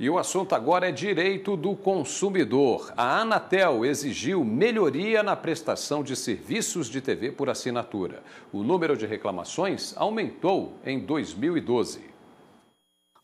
E o assunto agora é direito do consumidor. A Anatel exigiu melhoria na prestação de serviços de TV por assinatura. O número de reclamações aumentou em 2012.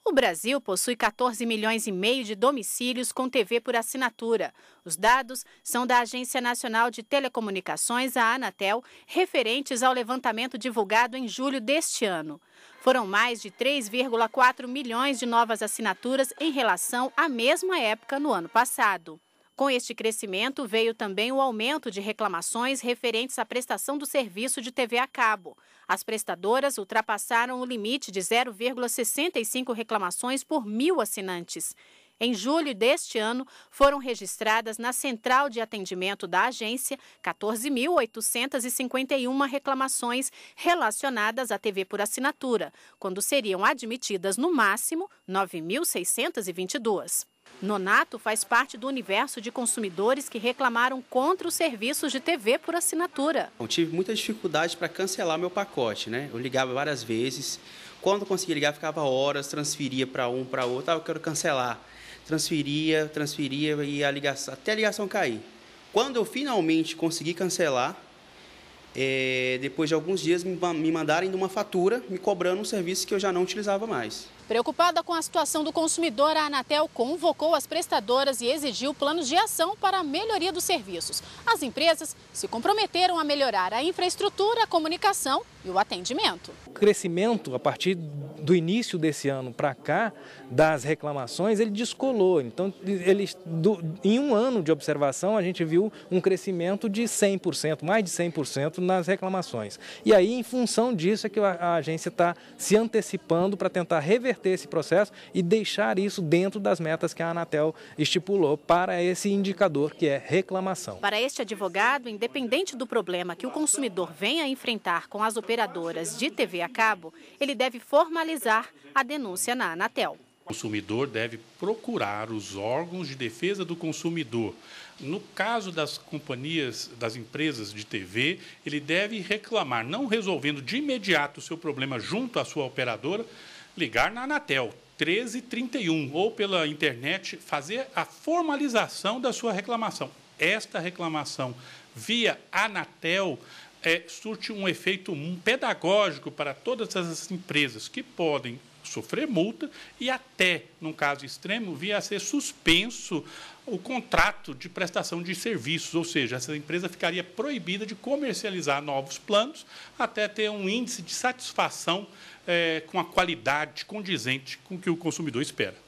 O Brasil possui 14 milhões e meio de domicílios com TV por assinatura. Os dados são da Agência Nacional de Telecomunicações, a Anatel, referentes ao levantamento divulgado em julho deste ano. Foram mais de 3,4 milhões de novas assinaturas em relação à mesma época no ano passado. Com este crescimento veio também o aumento de reclamações referentes à prestação do serviço de TV a cabo. As prestadoras ultrapassaram o limite de 0,65 reclamações por mil assinantes. Em julho deste ano, foram registradas na central de atendimento da agência 14.851 reclamações relacionadas à TV por assinatura, quando seriam admitidas no máximo 9.622. Nonato faz parte do universo de consumidores que reclamaram contra os serviços de TV por assinatura. Eu tive muita dificuldade para cancelar meu pacote, né? Eu ligava várias vezes. Quando conseguia ligar, ficava horas, transferia para um, para outro. Ah, eu quero cancelar. Transferia, transferia e a ligação, até a ligação cair. Quando eu finalmente consegui cancelar, é, depois de alguns dias me, me mandaram uma fatura me cobrando um serviço que eu já não utilizava mais. Preocupada com a situação do consumidor, a Anatel convocou as prestadoras e exigiu planos de ação para a melhoria dos serviços. As empresas se comprometeram a melhorar a infraestrutura, a comunicação e o atendimento. O crescimento a partir do início desse ano para cá das reclamações, ele descolou. Então, ele, do, em um ano de observação, a gente viu um crescimento de 100%, mais de 100% nas reclamações. E aí, em função disso, é que a, a agência está se antecipando para tentar reverter reverter esse processo e deixar isso dentro das metas que a Anatel estipulou para esse indicador que é reclamação. Para este advogado, independente do problema que o consumidor venha enfrentar com as operadoras de TV a cabo, ele deve formalizar a denúncia na Anatel. O consumidor deve procurar os órgãos de defesa do consumidor. No caso das companhias, das empresas de TV, ele deve reclamar, não resolvendo de imediato o seu problema junto à sua operadora, ligar na Anatel 1331 ou pela internet, fazer a formalização da sua reclamação. Esta reclamação via Anatel é, surte um efeito pedagógico para todas as empresas que podem sofrer multa e até, num caso extremo, vir a ser suspenso o contrato de prestação de serviços, ou seja, essa empresa ficaria proibida de comercializar novos planos até ter um índice de satisfação é, com a qualidade condizente com o que o consumidor espera.